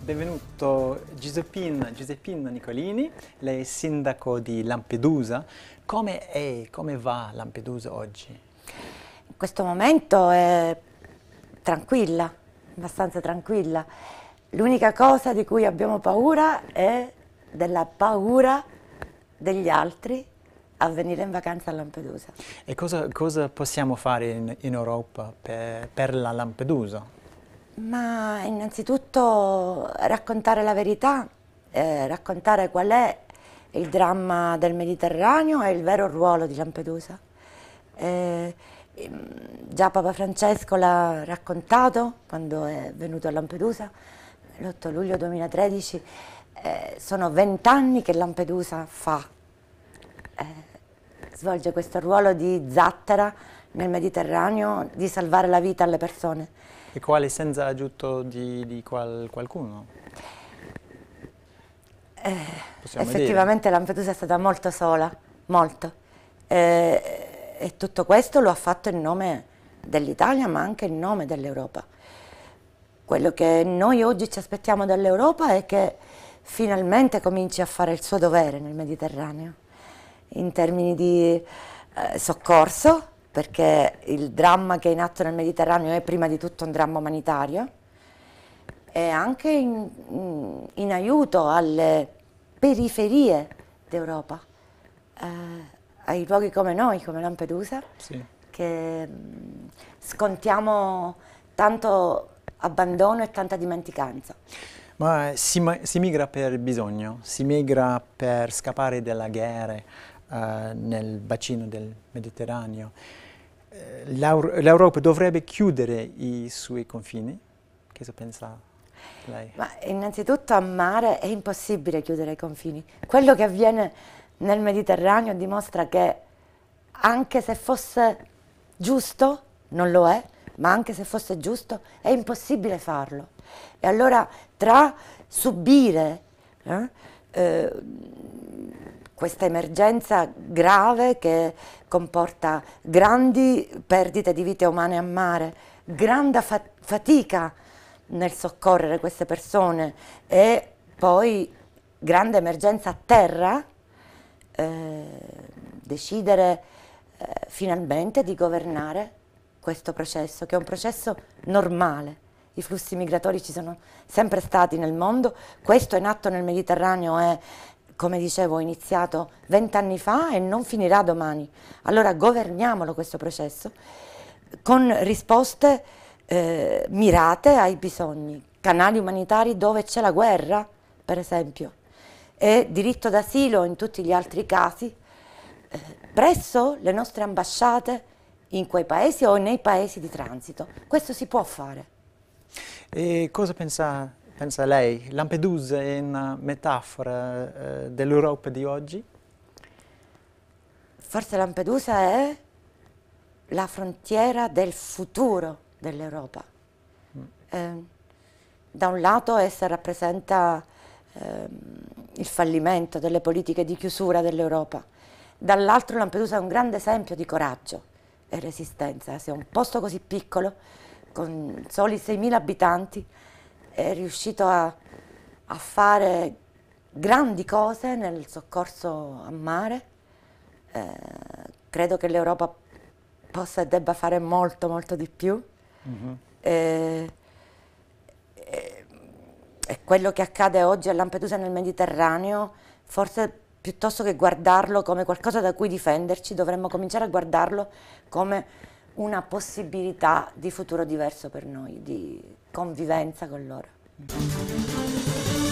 Benvenuto Giuseppina, Giuseppina Nicolini, lei è sindaco di Lampedusa. Come è, come va Lampedusa oggi? In questo momento è tranquilla, abbastanza tranquilla. L'unica cosa di cui abbiamo paura è della paura degli altri a venire in vacanza a Lampedusa. E cosa, cosa possiamo fare in, in Europa per, per, la Lampedusa? Ma innanzitutto raccontare la verità, eh, raccontare qual è il dramma del Mediterraneo e il vero ruolo di Lampedusa. Eh, ehm, già Papa Francesco l'ha raccontato quando è venuto a Lampedusa, l'8 luglio 2013, eh, sono vent'anni che Lampedusa fa svolge questo ruolo di zattera nel Mediterraneo di salvare la vita alle persone. E quale senza l'aiuto di, di qual, qualcuno? Eh, effettivamente vedere. Lampedusa è stata molto sola, molto. Eh, e tutto questo lo ha fatto in nome dell'Italia ma anche in nome dell'Europa. Quello che noi oggi ci aspettiamo dall'Europa è che finalmente cominci a fare il suo dovere nel Mediterraneo in termini di eh, soccorso, perché il dramma che è in atto nel Mediterraneo è prima di tutto un dramma umanitario, e anche in, in, aiuto alle periferie d'Europa, eh, ai luoghi come noi, come Lampedusa, sì. che mh, mm, scontiamo tanto abbandono e tanta dimenticanza. Ma si, si migra per bisogno, si migra per scappare dalla guerra, eh, nel bacino del Mediterraneo. Eh, L'Europa dovrebbe chiudere i suoi confini? Che Cosa pensa lei? Ma innanzitutto a mare è impossibile chiudere i confini. Quello che avviene nel Mediterraneo dimostra che anche se fosse giusto, non lo è, ma anche se fosse giusto è impossibile farlo. E allora tra subire eh, eh, questa emergenza grave che comporta grandi perdite di vite umane a mare, grande fa fatica nel soccorrere queste persone e poi grande emergenza a terra, eh, decidere eh, finalmente di governare questo processo, che è un processo normale. I flussi migratori ci sono sempre stati nel mondo, questo è nato nel Mediterraneo è come dicevo, iniziato vent'anni fa e non finirà domani. Allora governiamolo questo processo con risposte eh, mirate ai bisogni, canali umanitari dove c'è la guerra, per esempio, e diritto d'asilo in tutti gli altri casi, eh, presso le nostre ambasciate in quei paesi o nei paesi di transito. Questo si può fare. E cosa pensa Pensa a lei, Lampedusa è una metafora eh, dell'Europa di oggi? Forse Lampedusa è la frontiera del futuro dell'Europa. Mm. Eh, da un lato essa rappresenta eh, il fallimento delle politiche di chiusura dell'Europa, dall'altro Lampedusa è un grande esempio di coraggio e resistenza. Se un posto così piccolo, con soli 6.000 abitanti, è riuscito a, a fare grandi cose nel soccorso a mare. Eh, credo che l'Europa possa e debba fare molto, molto di più. Mm -hmm. eh, e eh, quello che accade oggi a Lampedusa nel Mediterraneo, forse piuttosto che guardarlo come qualcosa da cui difenderci, dovremmo cominciare a guardarlo come una possibilità di futuro diverso per noi, di convivenza con loro.